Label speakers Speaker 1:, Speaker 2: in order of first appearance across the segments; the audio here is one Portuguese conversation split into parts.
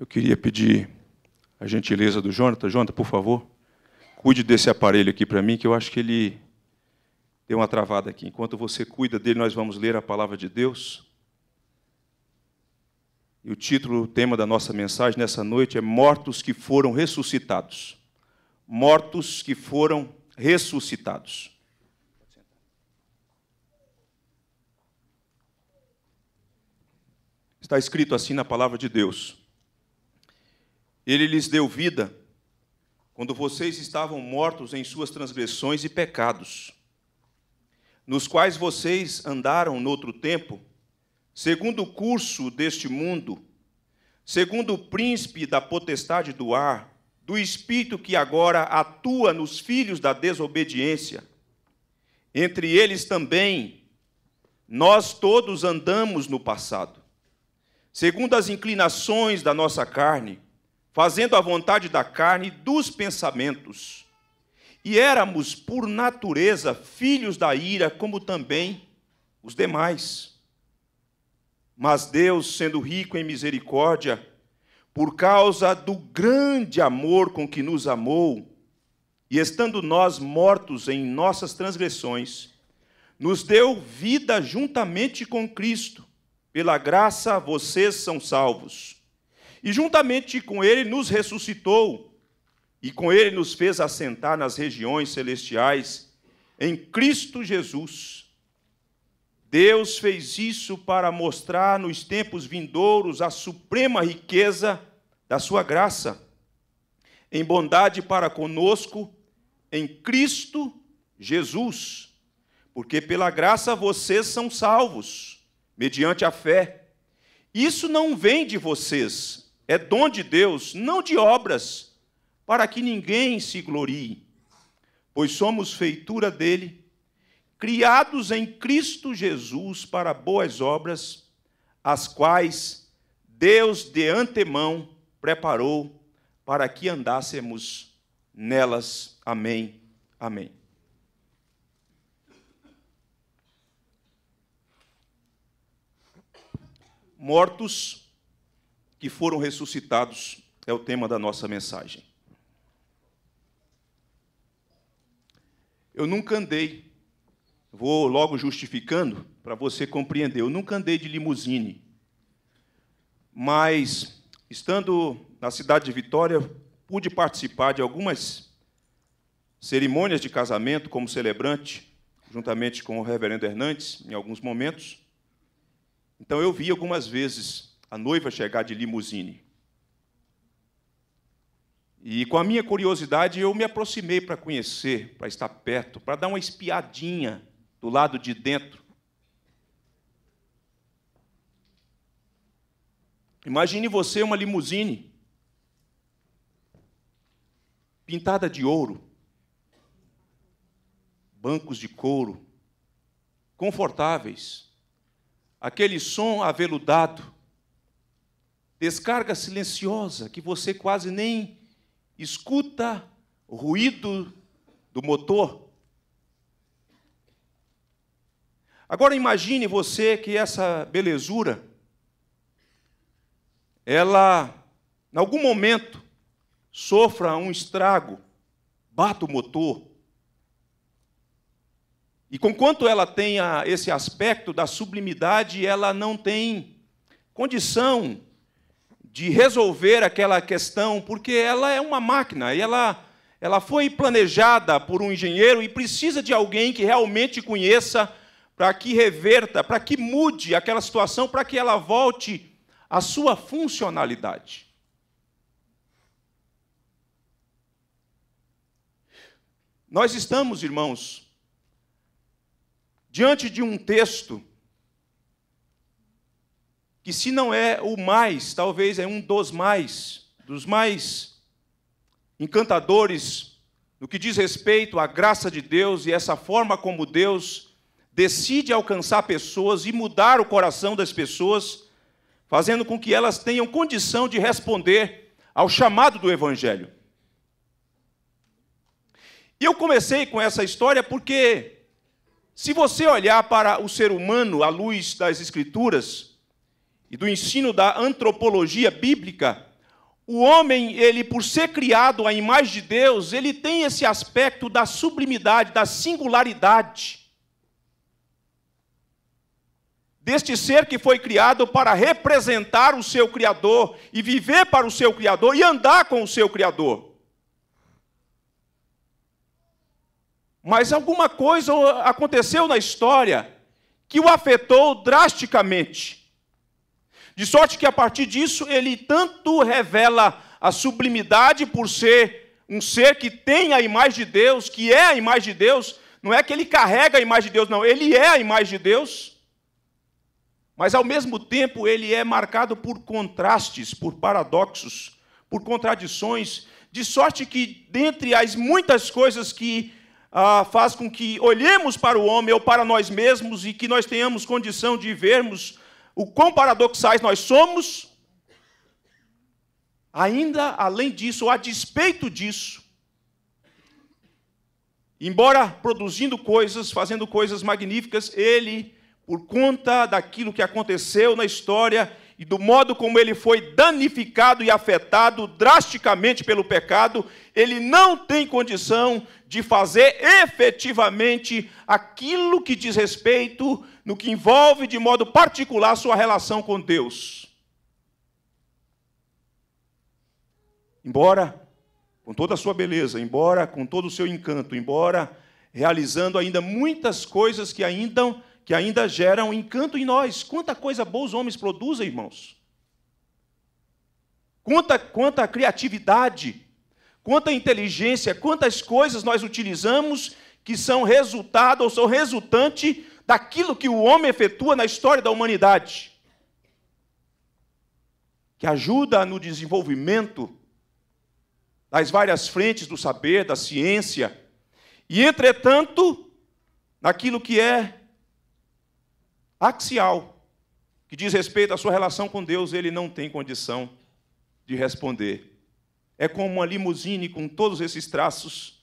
Speaker 1: Eu queria pedir a gentileza do Jonathan. Jonathan, por favor, cuide desse aparelho aqui para mim, que eu acho que ele deu uma travada aqui. Enquanto você cuida dele, nós vamos ler a palavra de Deus. E o título, o tema da nossa mensagem nessa noite é Mortos que foram ressuscitados. Mortos que foram ressuscitados. Está escrito assim na palavra de Deus: ele lhes deu vida quando vocês estavam mortos em suas transgressões e pecados, nos quais vocês andaram noutro tempo, segundo o curso deste mundo, segundo o príncipe da potestade do ar, do espírito que agora atua nos filhos da desobediência. Entre eles também nós todos andamos no passado, segundo as inclinações da nossa carne, fazendo a vontade da carne e dos pensamentos. E éramos, por natureza, filhos da ira, como também os demais. Mas Deus, sendo rico em misericórdia, por causa do grande amor com que nos amou, e estando nós mortos em nossas transgressões, nos deu vida juntamente com Cristo. Pela graça vocês são salvos. E juntamente com ele nos ressuscitou, e com ele nos fez assentar nas regiões celestiais, em Cristo Jesus. Deus fez isso para mostrar nos tempos vindouros a suprema riqueza da sua graça, em bondade para conosco, em Cristo Jesus. Porque pela graça vocês são salvos, mediante a fé. Isso não vem de vocês, é dom de Deus, não de obras, para que ninguém se glorie, pois somos feitura dele, criados em Cristo Jesus para boas obras, as quais Deus de antemão preparou para que andássemos nelas. Amém. Amém. Mortos que foram ressuscitados é o tema da nossa mensagem. Eu nunca andei, vou logo justificando para você compreender, eu nunca andei de limusine, mas estando na cidade de Vitória, pude participar de algumas cerimônias de casamento como celebrante, juntamente com o reverendo Hernandes, em alguns momentos. Então eu vi algumas vezes a noiva chegar de limusine. E com a minha curiosidade, eu me aproximei para conhecer, para estar perto, para dar uma espiadinha do lado de dentro. Imagine você uma limusine pintada de ouro, bancos de couro, confortáveis, aquele som aveludado descarga silenciosa que você quase nem escuta o ruído do motor. Agora imagine você que essa belezura ela em algum momento sofra um estrago, bata o motor. E conquanto ela tenha esse aspecto da sublimidade, ela não tem condição de resolver aquela questão, porque ela é uma máquina e ela, ela foi planejada por um engenheiro e precisa de alguém que realmente conheça para que reverta, para que mude aquela situação, para que ela volte à sua funcionalidade. Nós estamos, irmãos, diante de um texto que se não é o mais, talvez é um dos mais, dos mais encantadores no que diz respeito à graça de Deus e essa forma como Deus decide alcançar pessoas e mudar o coração das pessoas, fazendo com que elas tenham condição de responder ao chamado do evangelho. E eu comecei com essa história porque se você olhar para o ser humano à luz das escrituras, e do ensino da antropologia bíblica, o homem, ele por ser criado à imagem de Deus, ele tem esse aspecto da sublimidade, da singularidade. Deste ser que foi criado para representar o seu Criador e viver para o seu Criador e andar com o seu Criador. Mas alguma coisa aconteceu na história que o afetou drasticamente. De sorte que a partir disso ele tanto revela a sublimidade por ser um ser que tem a imagem de Deus, que é a imagem de Deus, não é que ele carrega a imagem de Deus, não, ele é a imagem de Deus. Mas ao mesmo tempo ele é marcado por contrastes, por paradoxos, por contradições, de sorte que dentre as muitas coisas que ah, faz com que olhemos para o homem ou para nós mesmos e que nós tenhamos condição de vermos o quão paradoxais nós somos, ainda além disso, ou a despeito disso, embora produzindo coisas, fazendo coisas magníficas, ele, por conta daquilo que aconteceu na história e do modo como ele foi danificado e afetado drasticamente pelo pecado, ele não tem condição de fazer efetivamente aquilo que diz respeito no que envolve de modo particular sua relação com Deus. Embora com toda a sua beleza, embora com todo o seu encanto, embora realizando ainda muitas coisas que ainda, que ainda geram encanto em nós. Quanta coisa boa os homens produzem, irmãos. Quanta, quanta criatividade, quanta inteligência, quantas coisas nós utilizamos que são resultado ou são resultante daquilo que o homem efetua na história da humanidade, que ajuda no desenvolvimento das várias frentes do saber, da ciência, e, entretanto, naquilo que é axial, que diz respeito à sua relação com Deus, ele não tem condição de responder. É como uma limusine com todos esses traços,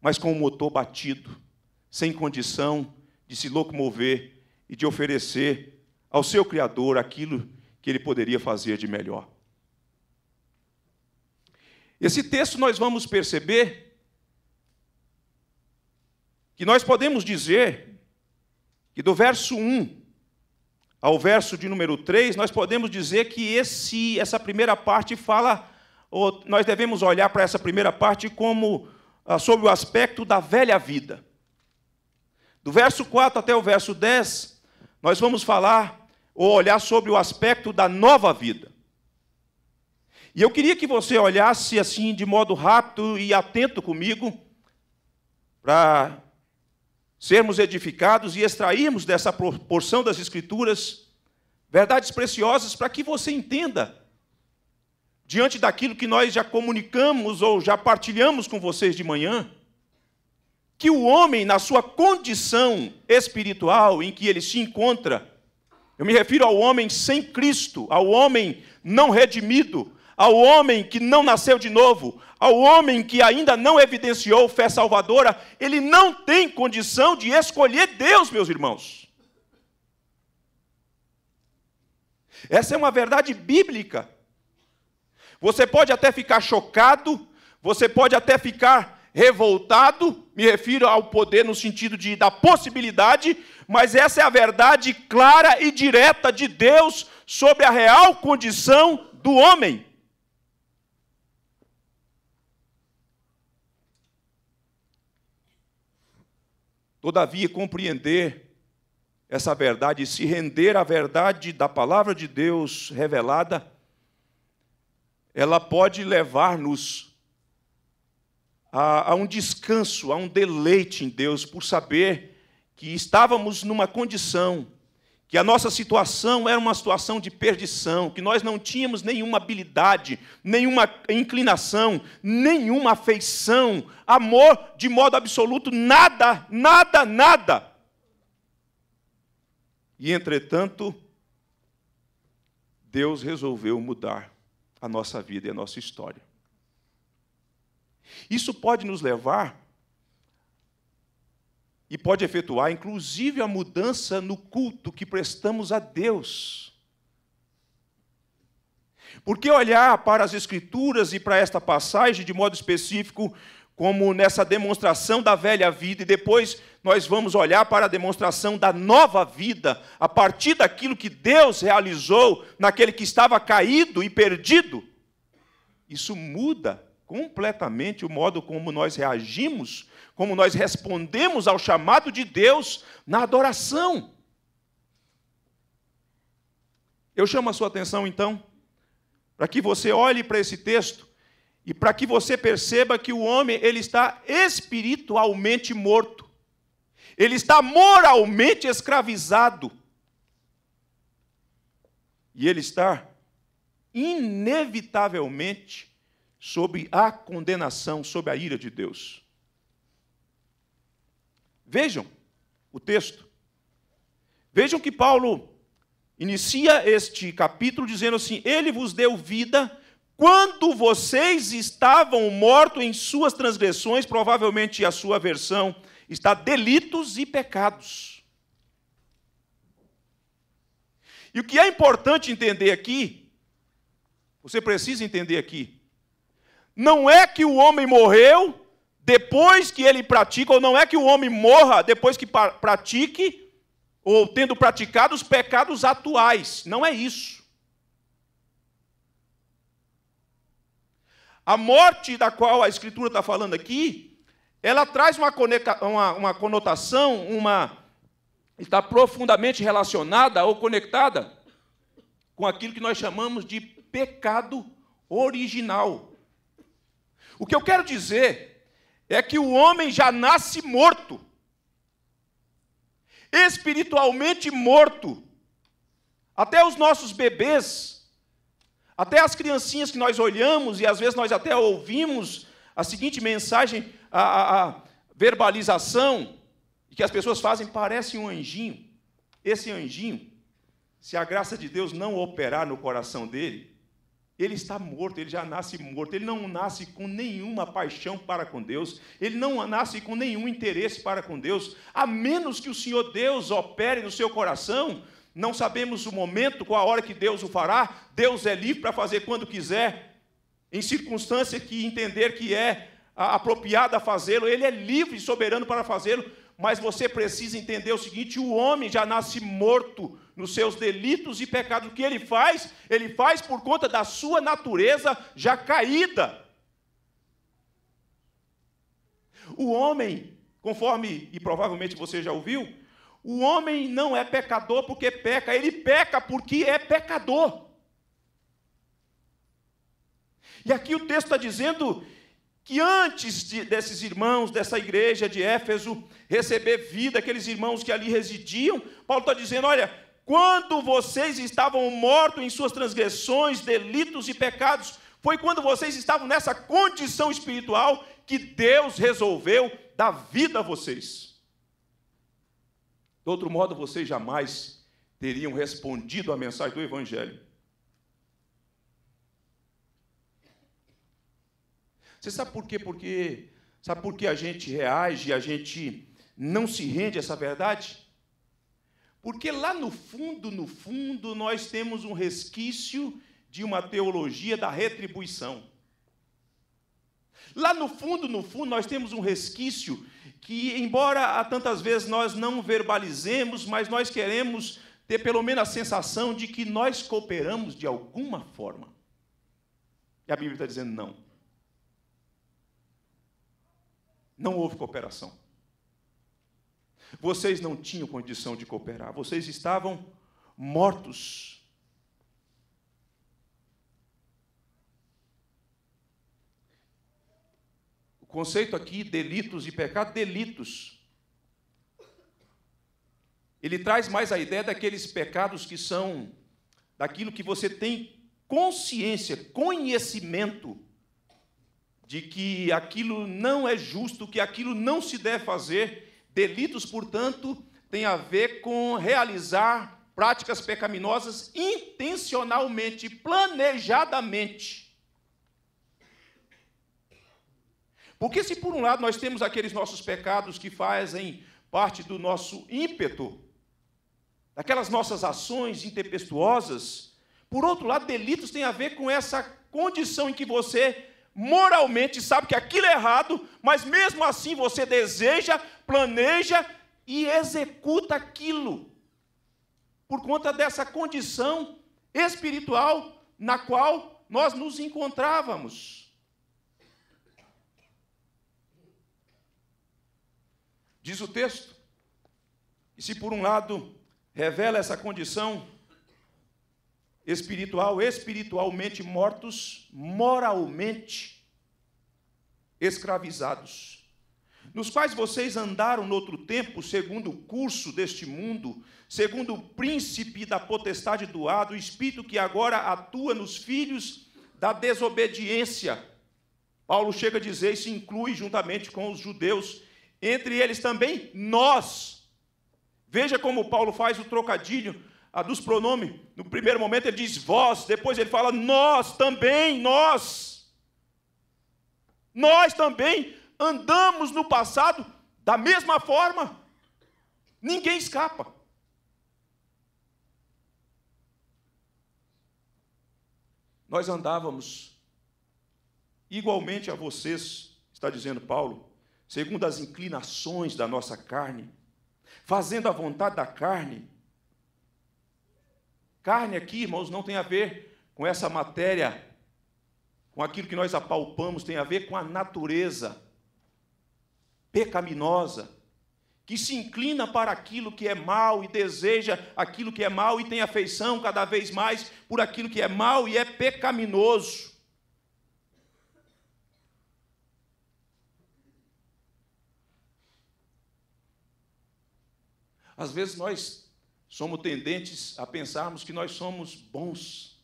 Speaker 1: mas com o motor batido, sem condição de se locomover e de oferecer ao seu Criador aquilo que ele poderia fazer de melhor. Esse texto nós vamos perceber que nós podemos dizer que do verso 1 ao verso de número 3, nós podemos dizer que esse, essa primeira parte fala, nós devemos olhar para essa primeira parte como ah, sob o aspecto da velha vida. Do verso 4 até o verso 10, nós vamos falar ou olhar sobre o aspecto da nova vida. E eu queria que você olhasse assim de modo rápido e atento comigo, para sermos edificados e extrairmos dessa porção das Escrituras verdades preciosas para que você entenda, diante daquilo que nós já comunicamos ou já partilhamos com vocês de manhã, que o homem, na sua condição espiritual em que ele se encontra, eu me refiro ao homem sem Cristo, ao homem não redimido, ao homem que não nasceu de novo, ao homem que ainda não evidenciou fé salvadora, ele não tem condição de escolher Deus, meus irmãos. Essa é uma verdade bíblica. Você pode até ficar chocado, você pode até ficar revoltado, me refiro ao poder no sentido de da possibilidade, mas essa é a verdade clara e direta de Deus sobre a real condição do homem. Todavia, compreender essa verdade, se render à verdade da palavra de Deus revelada, ela pode levar-nos há, há um descanso, há um deleite em Deus por saber que estávamos numa condição, que a nossa situação era uma situação de perdição, que nós não tínhamos nenhuma habilidade, nenhuma inclinação, nenhuma afeição, amor de modo absoluto, nada, nada, nada. E entretanto, Deus resolveu mudar a nossa vida e a nossa história. Isso pode nos levar e pode efetuar, inclusive, a mudança no culto que prestamos a Deus. Porque olhar para as Escrituras e para esta passagem de modo específico, como nessa demonstração da velha vida, e depois nós vamos olhar para a demonstração da nova vida, a partir daquilo que Deus realizou naquele que estava caído e perdido, isso muda completamente o modo como nós reagimos, como nós respondemos ao chamado de Deus na adoração. Eu chamo a sua atenção, então, para que você olhe para esse texto e para que você perceba que o homem ele está espiritualmente morto. Ele está moralmente escravizado. E ele está inevitavelmente sob a condenação, sob a ira de Deus. Vejam o texto. Vejam que Paulo inicia este capítulo dizendo assim: Ele vos deu vida quando vocês estavam mortos em suas transgressões, provavelmente a sua versão está delitos e pecados. E o que é importante entender aqui, você precisa entender aqui, não é que o homem morreu depois que ele pratica, ou não é que o homem morra depois que pratique, ou tendo praticado os pecados atuais. Não é isso. A morte da qual a Escritura está falando aqui, ela traz uma, conecta, uma, uma conotação, uma está profundamente relacionada ou conectada com aquilo que nós chamamos de pecado original. O que eu quero dizer é que o homem já nasce morto, espiritualmente morto. Até os nossos bebês, até as criancinhas que nós olhamos e às vezes nós até ouvimos a seguinte mensagem, a, a, a verbalização que as pessoas fazem, parece um anjinho. Esse anjinho, se a graça de Deus não operar no coração dele, ele está morto, ele já nasce morto. Ele não nasce com nenhuma paixão para com Deus, ele não nasce com nenhum interesse para com Deus, a menos que o Senhor Deus opere no seu coração. Não sabemos o momento, qual a hora que Deus o fará. Deus é livre para fazer quando quiser, em circunstância que entender que é apropriada fazê-lo. Ele é livre e soberano para fazê-lo, mas você precisa entender o seguinte: o homem já nasce morto nos seus delitos e pecados. O que ele faz? Ele faz por conta da sua natureza já caída. O homem, conforme e provavelmente você já ouviu, o homem não é pecador porque peca, ele peca porque é pecador. E aqui o texto está dizendo que antes de, desses irmãos, dessa igreja de Éfeso, receber vida, aqueles irmãos que ali residiam, Paulo está dizendo: olha, quando vocês estavam mortos em suas transgressões, delitos e pecados, foi quando vocês estavam nessa condição espiritual que Deus resolveu dar vida a vocês. De outro modo, vocês jamais teriam respondido à mensagem do Evangelho. Você sabe por quê? Porque sabe por que a gente reage, a gente não se rende a essa verdade? Porque lá no fundo, no fundo, nós temos um resquício de uma teologia da retribuição. Lá no fundo, no fundo, nós temos um resquício que, embora tantas vezes nós não verbalizemos, mas nós queremos ter pelo menos a sensação de que nós cooperamos de alguma forma. E a Bíblia está dizendo não. Não houve cooperação. Vocês não tinham condição de cooperar, vocês estavam mortos. O conceito aqui, delitos e pecado, delitos. Ele traz mais a ideia daqueles pecados que são daquilo que você tem consciência, conhecimento de que aquilo não é justo, que aquilo não se deve fazer Delitos, portanto, têm a ver com realizar práticas pecaminosas intencionalmente, planejadamente. Porque se por um lado nós temos aqueles nossos pecados que fazem parte do nosso ímpeto, daquelas nossas ações intempestuosas, por outro lado, delitos têm a ver com essa condição em que você moralmente sabe que aquilo é errado, mas mesmo assim você deseja, planeja e executa aquilo. Por conta dessa condição espiritual na qual nós nos encontrávamos. Diz o texto. E se por um lado revela essa condição espiritual, espiritualmente mortos, moralmente escravizados, nos quais vocês andaram no outro tempo, segundo o curso deste mundo, segundo o príncipe da potestade do ar, espírito que agora atua nos filhos da desobediência. Paulo chega a dizer, e se inclui juntamente com os judeus, entre eles também nós. Veja como Paulo faz o trocadilho a dos pronomes. No primeiro momento ele diz vós, depois ele fala nós também, nós. Nós também andamos no passado da mesma forma. Ninguém escapa. Nós andávamos igualmente a vocês, está dizendo Paulo, segundo as inclinações da nossa carne, fazendo a vontade da carne Carne aqui, irmãos, não tem a ver com essa matéria, com aquilo que nós apalpamos, tem a ver com a natureza pecaminosa, que se inclina para aquilo que é mal e deseja aquilo que é mal e tem afeição cada vez mais por aquilo que é mal e é pecaminoso. Às vezes nós somos tendentes a pensarmos que nós somos bons.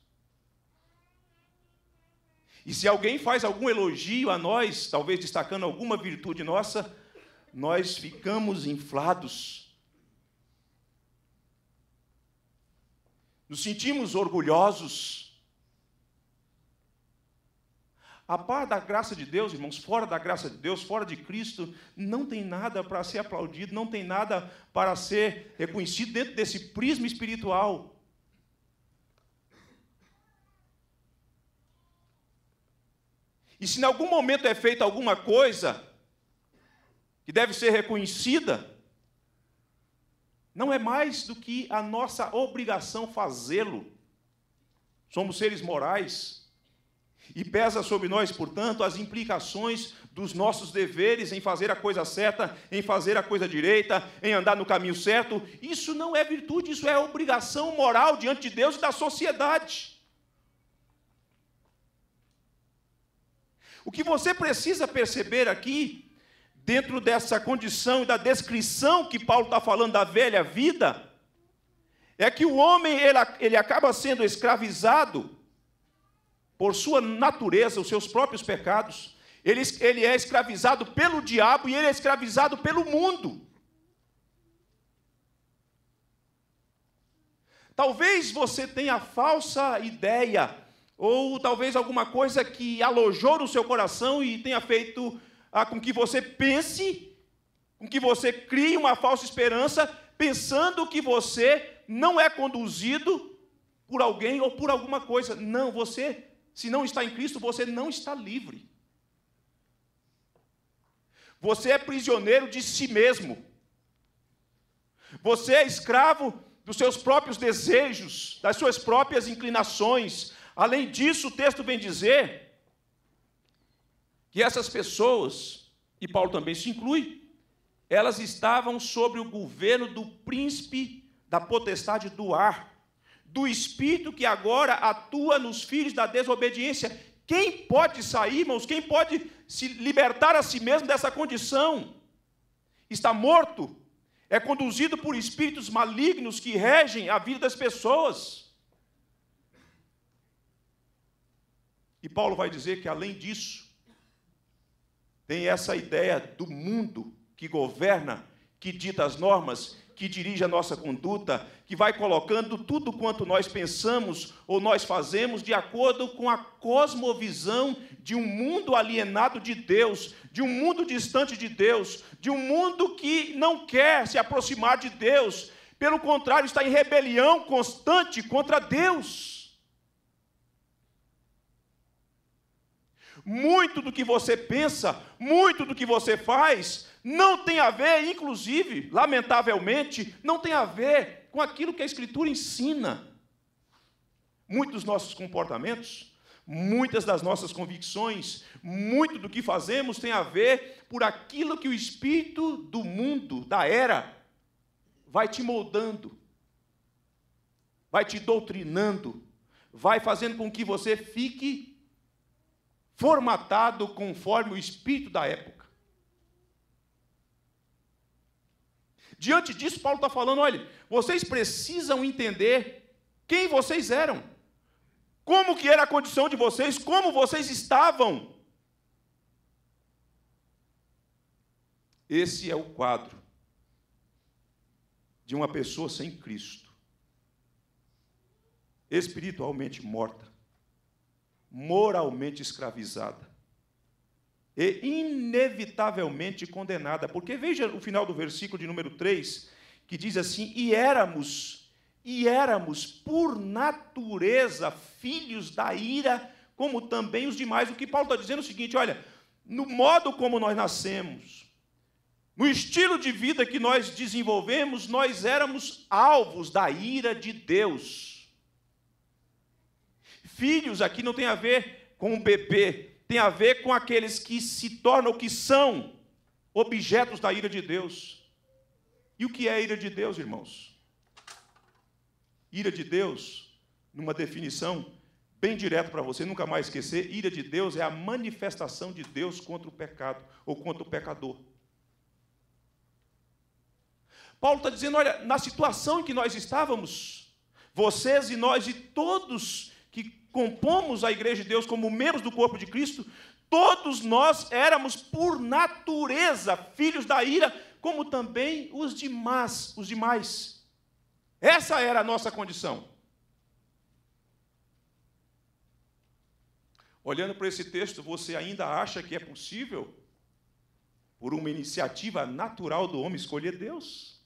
Speaker 1: E se alguém faz algum elogio a nós, talvez destacando alguma virtude nossa, nós ficamos inflados. Nos sentimos orgulhosos. A par da graça de Deus, irmãos, fora da graça de Deus, fora de Cristo, não tem nada para ser aplaudido, não tem nada para ser reconhecido dentro desse prisma espiritual. E se em algum momento é feita alguma coisa que deve ser reconhecida, não é mais do que a nossa obrigação fazê-lo. Somos seres morais. E pesa sobre nós, portanto, as implicações dos nossos deveres em fazer a coisa certa, em fazer a coisa direita, em andar no caminho certo. Isso não é virtude, isso é obrigação moral diante de Deus e da sociedade. O que você precisa perceber aqui, dentro dessa condição e da descrição que Paulo está falando da velha vida, é que o homem ele, ele acaba sendo escravizado por sua natureza, os seus próprios pecados, ele, ele é escravizado pelo diabo e ele é escravizado pelo mundo. Talvez você tenha a falsa ideia, ou talvez alguma coisa que alojou no seu coração e tenha feito ah, com que você pense, com que você crie uma falsa esperança, pensando que você não é conduzido por alguém ou por alguma coisa. Não, você se não está em Cristo, você não está livre. Você é prisioneiro de si mesmo. Você é escravo dos seus próprios desejos, das suas próprias inclinações. Além disso, o texto vem dizer que essas pessoas, e Paulo também se inclui, elas estavam sob o governo do príncipe da potestade do ar do espírito que agora atua nos filhos da desobediência. Quem pode sair, irmãos? Quem pode se libertar a si mesmo dessa condição? Está morto, é conduzido por espíritos malignos que regem a vida das pessoas. E Paulo vai dizer que, além disso, tem essa ideia do mundo que governa, que dita as normas que dirige a nossa conduta, que vai colocando tudo quanto nós pensamos ou nós fazemos de acordo com a cosmovisão de um mundo alienado de Deus, de um mundo distante de Deus, de um mundo que não quer se aproximar de Deus, pelo contrário, está em rebelião constante contra Deus. Muito do que você pensa, muito do que você faz, não tem a ver, inclusive, lamentavelmente, não tem a ver com aquilo que a Escritura ensina. Muitos dos nossos comportamentos, muitas das nossas convicções, muito do que fazemos tem a ver por aquilo que o espírito do mundo, da era, vai te moldando, vai te doutrinando, vai fazendo com que você fique formatado conforme o espírito da época. Diante disso, Paulo está falando: olha, vocês precisam entender quem vocês eram, como que era a condição de vocês, como vocês estavam. Esse é o quadro de uma pessoa sem Cristo, espiritualmente morta, moralmente escravizada, e inevitavelmente condenada. Porque veja o final do versículo de número 3, que diz assim: E éramos, e éramos por natureza filhos da ira, como também os demais. O que Paulo está dizendo é o seguinte: olha, no modo como nós nascemos, no estilo de vida que nós desenvolvemos, nós éramos alvos da ira de Deus. Filhos aqui não tem a ver com o bebê, tem a ver com aqueles que se tornam, que são objetos da ira de Deus. E o que é a ira de Deus, irmãos? Ira de Deus, numa definição bem direta para você nunca mais esquecer, ira de Deus é a manifestação de Deus contra o pecado ou contra o pecador. Paulo está dizendo: olha, na situação em que nós estávamos, vocês e nós e todos compomos a igreja de Deus como membros do corpo de Cristo, todos nós éramos por natureza filhos da ira, como também os demais, os demais. Essa era a nossa condição. Olhando para esse texto, você ainda acha que é possível por uma iniciativa natural do homem escolher Deus?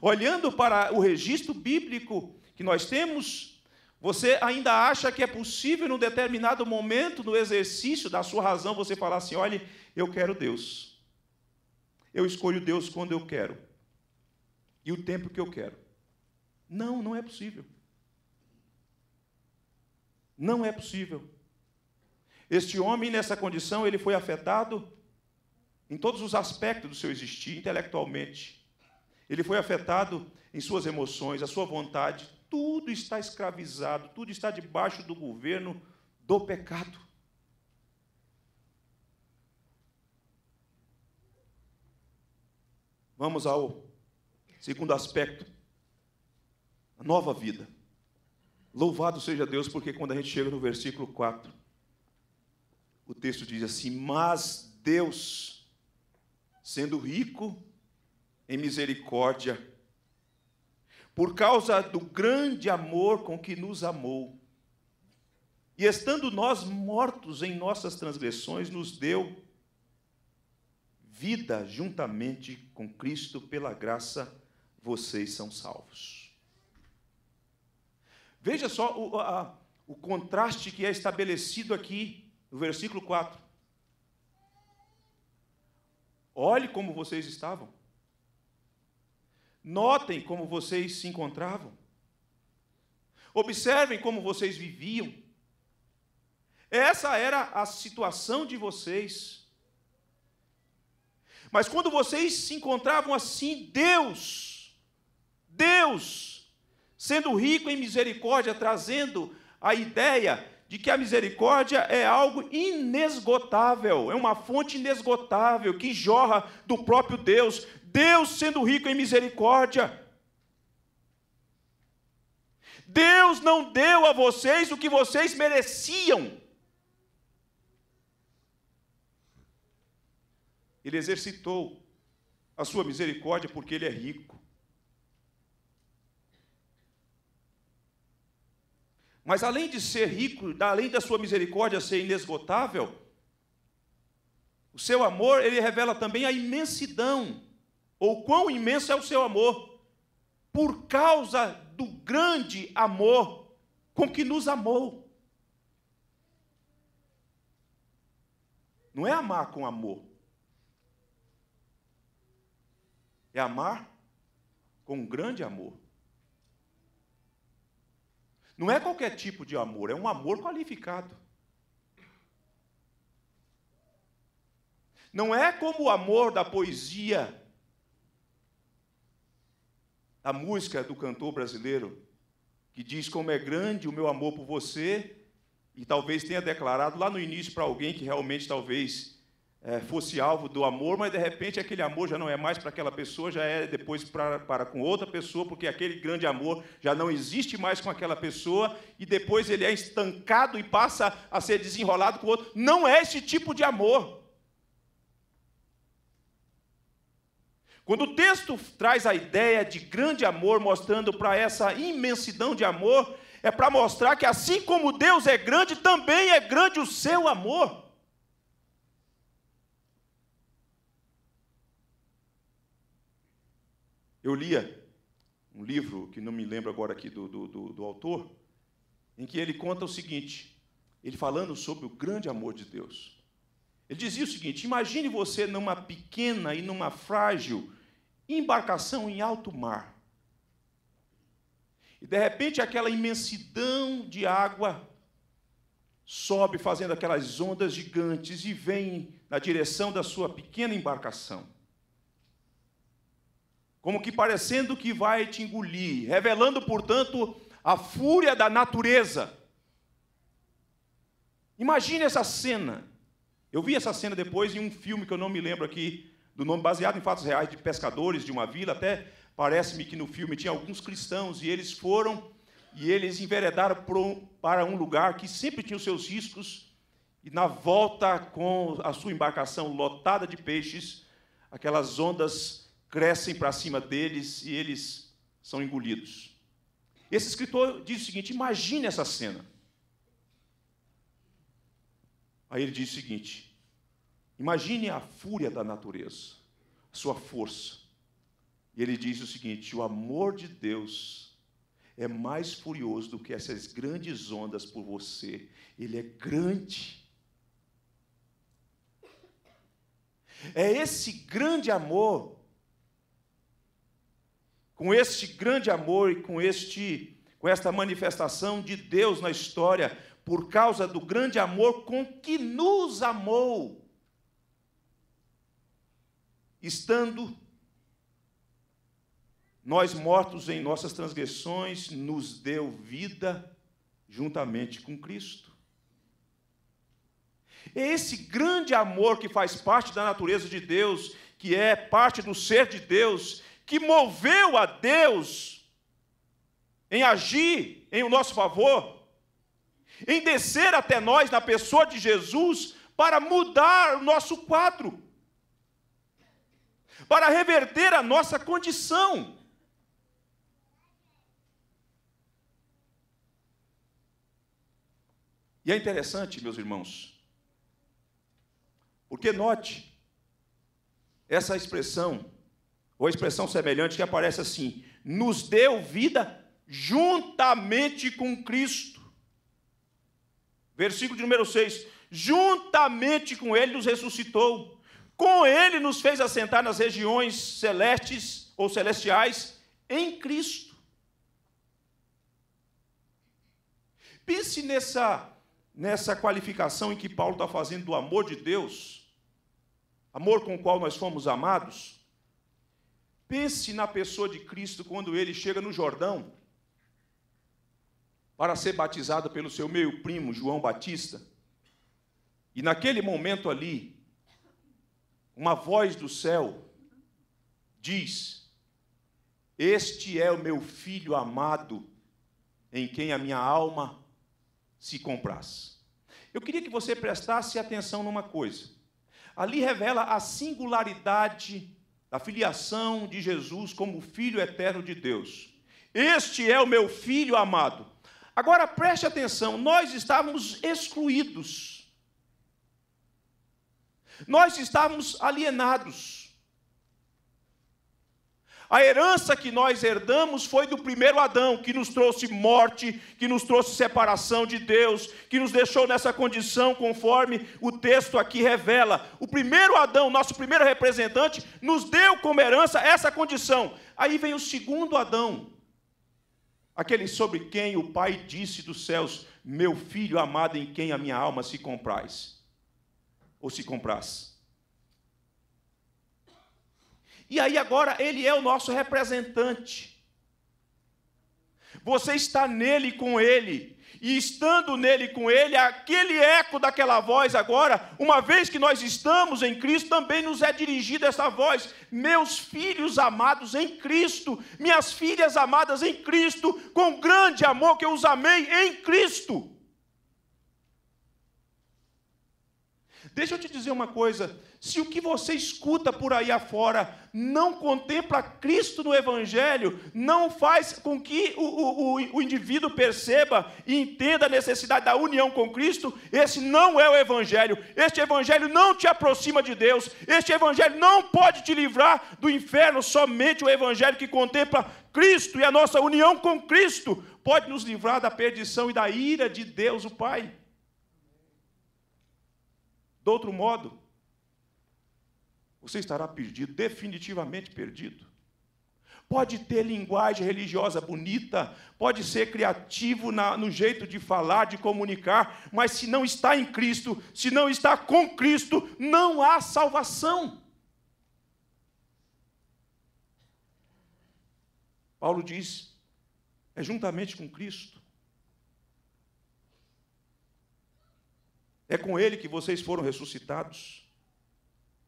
Speaker 1: Olhando para o registro bíblico, que nós temos, você ainda acha que é possível, num determinado momento, no exercício da sua razão, você falar assim: olha, eu quero Deus. Eu escolho Deus quando eu quero. E o tempo que eu quero. Não, não é possível. Não é possível. Este homem, nessa condição, ele foi afetado em todos os aspectos do seu existir, intelectualmente. Ele foi afetado em suas emoções, a sua vontade tudo está escravizado, tudo está debaixo do governo do pecado. Vamos ao segundo aspecto, a nova vida. Louvado seja Deus, porque quando a gente chega no versículo 4, o texto diz assim: Mas Deus, sendo rico em misericórdia, por causa do grande amor com que nos amou. E estando nós mortos em nossas transgressões, nos deu vida juntamente com Cristo, pela graça vocês são salvos. Veja só o, a, o contraste que é estabelecido aqui no versículo 4. Olhe como vocês estavam. Notem como vocês se encontravam. Observem como vocês viviam. Essa era a situação de vocês. Mas quando vocês se encontravam assim, Deus, Deus, sendo rico em misericórdia, trazendo a ideia de que a misericórdia é algo inesgotável, é uma fonte inesgotável que jorra do próprio Deus. Deus sendo rico em misericórdia. Deus não deu a vocês o que vocês mereciam. Ele exercitou a sua misericórdia porque ele é rico. Mas além de ser rico, além da sua misericórdia ser inesgotável, o seu amor, ele revela também a imensidão ou quão imenso é o seu amor, por causa do grande amor com que nos amou. Não é amar com amor, é amar com um grande amor. Não é qualquer tipo de amor, é um amor qualificado. Não é como o amor da poesia a música do cantor brasileiro, que diz como é grande o meu amor por você, e talvez tenha declarado lá no início para alguém que realmente talvez é, fosse alvo do amor, mas de repente aquele amor já não é mais para aquela pessoa, já é depois para, para com outra pessoa, porque aquele grande amor já não existe mais com aquela pessoa, e depois ele é estancado e passa a ser desenrolado com outro. Não é esse tipo de amor. Quando o texto traz a ideia de grande amor, mostrando para essa imensidão de amor, é para mostrar que assim como Deus é grande, também é grande o seu amor. Eu lia um livro, que não me lembro agora aqui do, do, do, do autor, em que ele conta o seguinte: ele falando sobre o grande amor de Deus. Ele dizia o seguinte: imagine você numa pequena e numa frágil embarcação em alto mar. E de repente aquela imensidão de água sobe fazendo aquelas ondas gigantes e vem na direção da sua pequena embarcação. Como que parecendo que vai te engolir, revelando, portanto, a fúria da natureza. Imagine essa cena. Eu vi essa cena depois em um filme que eu não me lembro aqui do nome baseado em fatos reais de pescadores de uma vila, até parece-me que no filme tinha alguns cristãos e eles foram e eles enveredaram para um lugar que sempre tinha os seus riscos e na volta com a sua embarcação lotada de peixes, aquelas ondas crescem para cima deles e eles são engolidos. Esse escritor diz o seguinte: imagine essa cena. Aí ele diz o seguinte: Imagine a fúria da natureza, a sua força. E ele diz o seguinte: o amor de Deus é mais furioso do que essas grandes ondas por você. Ele é grande. É esse grande amor, com este grande amor e com este com esta manifestação de Deus na história, por causa do grande amor com que nos amou estando nós mortos em nossas transgressões, nos deu vida juntamente com Cristo. É esse grande amor que faz parte da natureza de Deus, que é parte do ser de Deus, que moveu a Deus em agir em o nosso favor, em descer até nós na pessoa de Jesus para mudar o nosso quadro para reverter a nossa condição. E é interessante, meus irmãos, porque note essa expressão, ou expressão semelhante que aparece assim: nos deu vida juntamente com Cristo. Versículo de número 6: juntamente com Ele nos ressuscitou com ele nos fez assentar nas regiões celestes ou celestiais em Cristo. Pense nessa, nessa qualificação em que Paulo está fazendo do amor de Deus, amor com o qual nós fomos amados. Pense na pessoa de Cristo quando ele chega no Jordão para ser batizado pelo seu meio-primo, João Batista. E naquele momento ali, uma voz do céu diz: Este é o meu filho amado, em quem a minha alma se comprasse. Eu queria que você prestasse atenção numa coisa. Ali revela a singularidade da filiação de Jesus como Filho eterno de Deus. Este é o meu filho amado. Agora preste atenção: nós estávamos excluídos nós estávamos alienados. A herança que nós herdamos foi do primeiro Adão, que nos trouxe morte, que nos trouxe separação de Deus, que nos deixou nessa condição, conforme o texto aqui revela. O primeiro Adão, nosso primeiro representante, nos deu como herança essa condição. Aí vem o segundo Adão, aquele sobre quem o Pai disse dos céus: Meu filho amado, em quem a minha alma se compraz ou se comprasse. E aí agora ele é o nosso representante. Você está nele com ele. E estando nele com ele, aquele eco daquela voz agora, uma vez que nós estamos em Cristo, também nos é dirigida essa voz: Meus filhos amados em Cristo, minhas filhas amadas em Cristo, com grande amor que eu os amei em Cristo. Deixa eu te dizer uma coisa: se o que você escuta por aí afora não contempla Cristo no Evangelho, não faz com que o, o, o indivíduo perceba e entenda a necessidade da união com Cristo, esse não é o Evangelho. Este Evangelho não te aproxima de Deus. Este Evangelho não pode te livrar do inferno. Somente o Evangelho que contempla Cristo e a nossa união com Cristo pode nos livrar da perdição e da ira de Deus, o Pai. Do outro modo, você estará perdido, definitivamente perdido. Pode ter linguagem religiosa bonita, pode ser criativo na, no jeito de falar, de comunicar, mas se não está em Cristo, se não está com Cristo, não há salvação. Paulo diz: é juntamente com Cristo É com ele que vocês foram ressuscitados.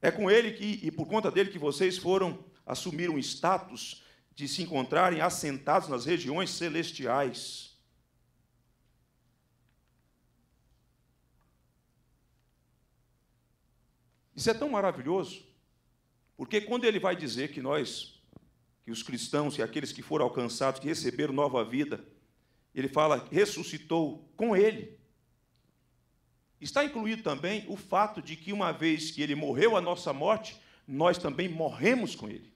Speaker 1: É com ele que, e por conta dele que vocês foram assumir um status de se encontrarem assentados nas regiões celestiais. Isso é tão maravilhoso, porque quando ele vai dizer que nós, que os cristãos e aqueles que foram alcançados, que receberam nova vida, ele fala, ressuscitou com ele. Está incluído também o fato de que, uma vez que ele morreu a nossa morte, nós também morremos com ele.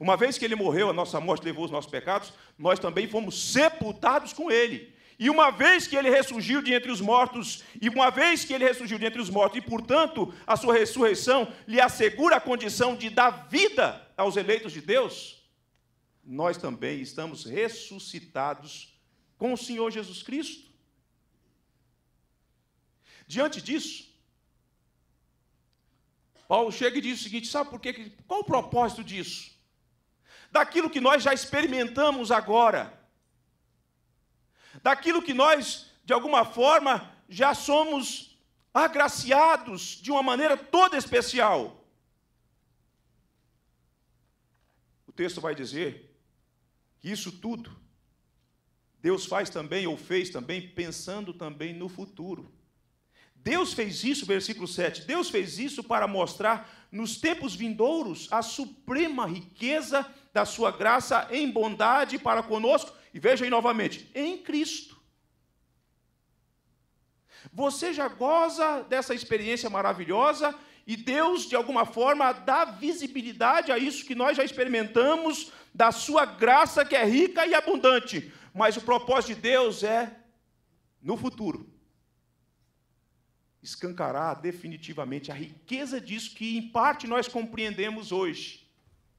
Speaker 1: Uma vez que ele morreu, a nossa morte levou os nossos pecados, nós também fomos sepultados com ele. E uma vez que ele ressurgiu de entre os mortos, e uma vez que ele ressurgiu de entre os mortos, e portanto a sua ressurreição lhe assegura a condição de dar vida aos eleitos de Deus, nós também estamos ressuscitados com o Senhor Jesus Cristo. Diante disso, Paulo chega e diz o seguinte: sabe por quê? Qual o propósito disso? Daquilo que nós já experimentamos agora, daquilo que nós, de alguma forma, já somos agraciados de uma maneira toda especial. O texto vai dizer que isso tudo Deus faz também, ou fez também, pensando também no futuro. Deus fez isso, versículo 7. Deus fez isso para mostrar nos tempos vindouros a suprema riqueza da sua graça em bondade para conosco. E veja aí novamente, em Cristo. Você já goza dessa experiência maravilhosa e Deus, de alguma forma, dá visibilidade a isso que nós já experimentamos, da sua graça que é rica e abundante. Mas o propósito de Deus é no futuro escancará definitivamente a riqueza disso que, em parte, nós compreendemos hoje,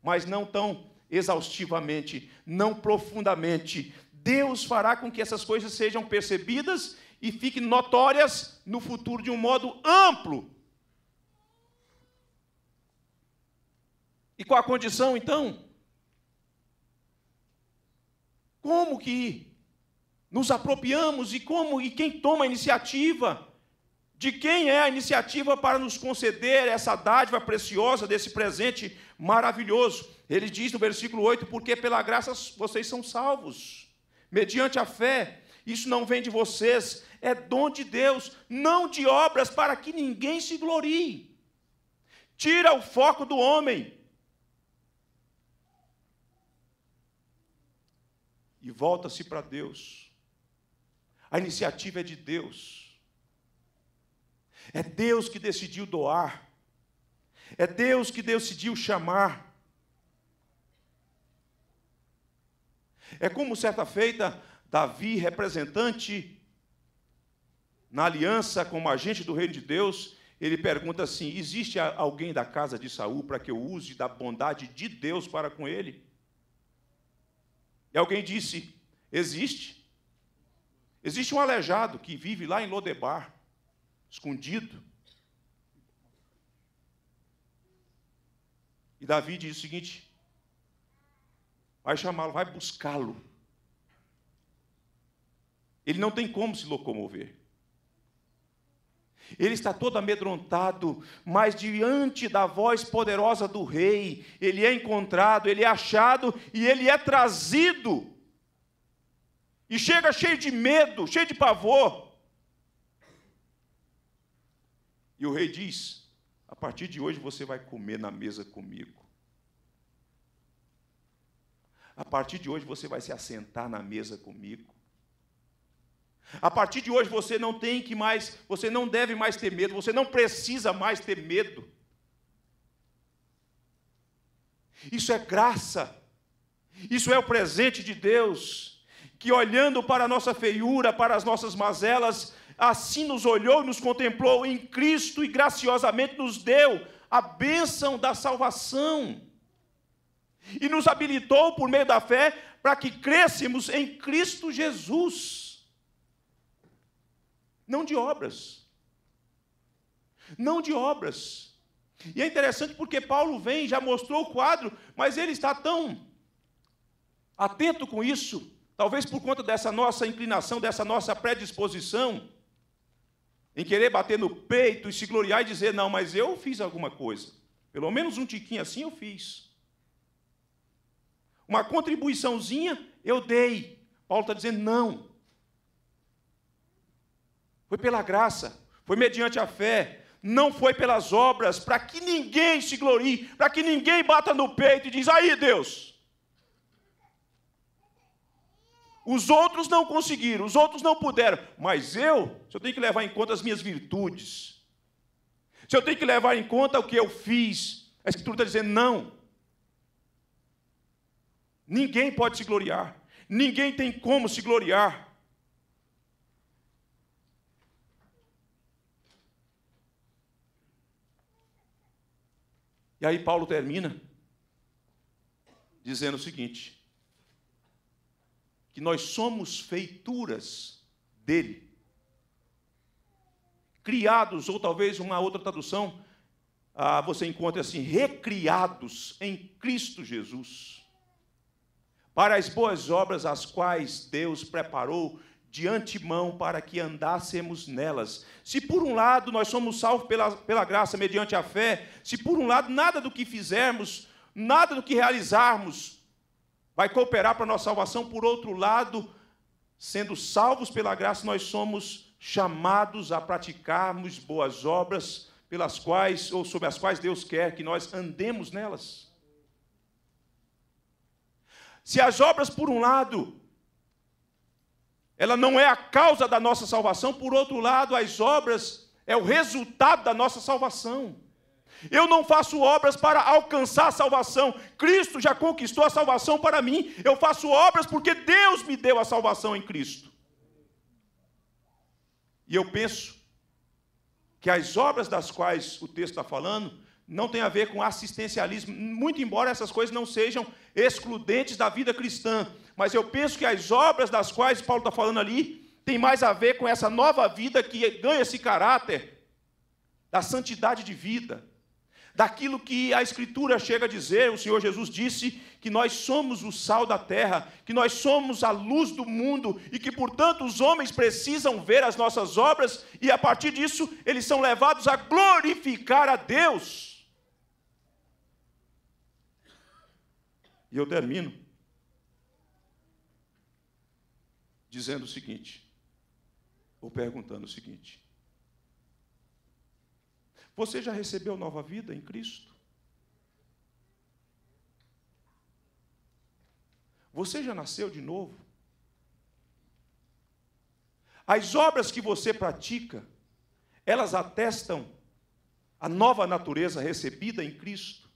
Speaker 1: mas não tão exaustivamente, não profundamente. Deus fará com que essas coisas sejam percebidas e fiquem notórias no futuro de um modo amplo. E qual a condição, então? Como que nos apropriamos e como e quem toma a iniciativa de quem é a iniciativa para nos conceder essa dádiva preciosa desse presente maravilhoso? Ele diz no versículo 8: Porque pela graça vocês são salvos, mediante a fé. Isso não vem de vocês, é dom de Deus, não de obras para que ninguém se glorie. Tira o foco do homem. E volta-se para Deus. A iniciativa é de Deus. É Deus que decidiu doar. É Deus que decidiu chamar. É como certa feita Davi, representante na aliança como agente do reino de Deus, ele pergunta assim: "Existe alguém da casa de Saul para que eu use da bondade de Deus para com ele?" E alguém disse: "Existe. Existe um aleijado que vive lá em Lodebar escondido. E Davi diz o seguinte: vai chamá-lo, vai buscá-lo. Ele não tem como se locomover. Ele está todo amedrontado, mas diante da voz poderosa do rei, ele é encontrado, ele é achado e ele é trazido. E chega cheio de medo, cheio de pavor. E o rei diz: A partir de hoje você vai comer na mesa comigo. A partir de hoje você vai se assentar na mesa comigo. A partir de hoje você não tem que mais, você não deve mais ter medo, você não precisa mais ter medo. Isso é graça. Isso é o presente de Deus, que olhando para a nossa feiura, para as nossas mazelas, assim nos olhou, nos contemplou em Cristo e graciosamente nos deu a bênção da salvação. E nos habilitou por meio da fé para que crescemos em Cristo Jesus. Não de obras. Não de obras. E é interessante porque Paulo vem, já mostrou o quadro, mas ele está tão atento com isso, talvez por conta dessa nossa inclinação, dessa nossa predisposição, em querer bater no peito e se gloriar e dizer: não, mas eu fiz alguma coisa. Pelo menos um tiquinho assim eu fiz. Uma contribuiçãozinha eu dei. Paulo está dizendo: não. Foi pela graça, foi mediante a fé, não foi pelas obras, para que ninguém se glorie, para que ninguém bata no peito e diz: aí Deus, Os outros não conseguiram, os outros não puderam, mas eu, se eu tenho que levar em conta as minhas virtudes, se eu tenho que levar em conta o que eu fiz, a Escritura está dizendo: não. Ninguém pode se gloriar, ninguém tem como se gloriar. E aí Paulo termina dizendo o seguinte: que nós somos feituras dele. Criados, ou talvez uma outra tradução, ah, você encontra assim: recriados em Cristo Jesus, para as boas obras as quais Deus preparou de antemão para que andássemos nelas. Se por um lado nós somos salvos pela, pela graça mediante a fé, se por um lado nada do que fizermos, nada do que realizarmos vai cooperar para a nossa salvação. Por outro lado, sendo salvos pela graça, nós somos chamados a praticarmos boas obras pelas quais ou sobre as quais Deus quer que nós andemos nelas. Se as obras, por um lado, ela não é a causa da nossa salvação, por outro lado, as obras é o resultado da nossa salvação. Eu não faço obras para alcançar a salvação. Cristo já conquistou a salvação para mim. Eu faço obras porque Deus me deu a salvação em Cristo. E eu penso que as obras das quais o texto está falando não tem a ver com assistencialismo, muito embora essas coisas não sejam excludentes da vida cristã. Mas eu penso que as obras das quais Paulo está falando ali tem mais a ver com essa nova vida que ganha esse caráter da santidade de vida, daquilo que a Escritura chega a dizer. O Senhor Jesus disse que nós somos o sal da terra, que nós somos a luz do mundo e que, portanto, os homens precisam ver as nossas obras e, a partir disso, eles são levados a glorificar a Deus. E eu termino dizendo o seguinte, ou perguntando o seguinte: você já recebeu nova vida em Cristo? Você já nasceu de novo? As obras que você pratica, elas atestam a nova natureza recebida em Cristo.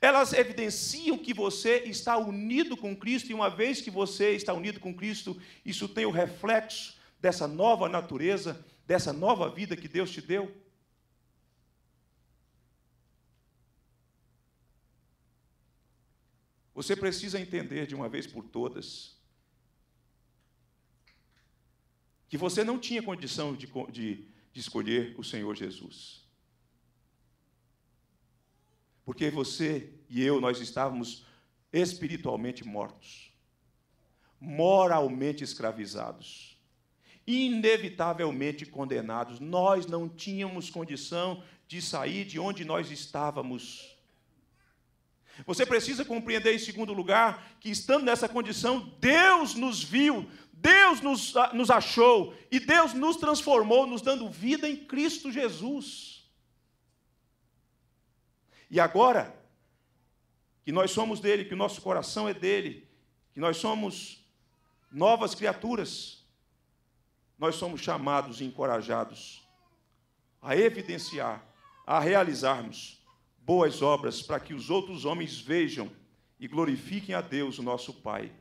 Speaker 1: Elas evidenciam que você está unido com Cristo, e uma vez que você está unido com Cristo, isso tem o reflexo dessa nova natureza, dessa nova vida que Deus te deu. Você precisa entender de uma vez por todas que você não tinha condição de, de, de escolher o Senhor Jesus. Porque você e eu, nós estávamos espiritualmente mortos, moralmente escravizados, inevitavelmente condenados. Nós não tínhamos condição de sair de onde nós estávamos. Você precisa compreender, em segundo lugar, que estando nessa condição, Deus nos viu, Deus nos, ah, nos achou e Deus nos transformou, nos dando vida em Cristo Jesus. E agora, que nós somos dele, que o nosso coração é dele, que nós somos novas criaturas, nós somos chamados e encorajados a evidenciar, a realizarmos boas obras, para que os outros homens vejam e glorifiquem a Deus, o nosso Pai,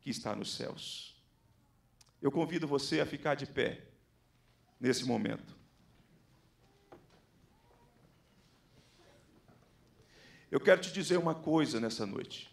Speaker 1: que está nos céus. Eu convido você a ficar de pé nesse momento. Eu quero te dizer uma coisa nessa noite.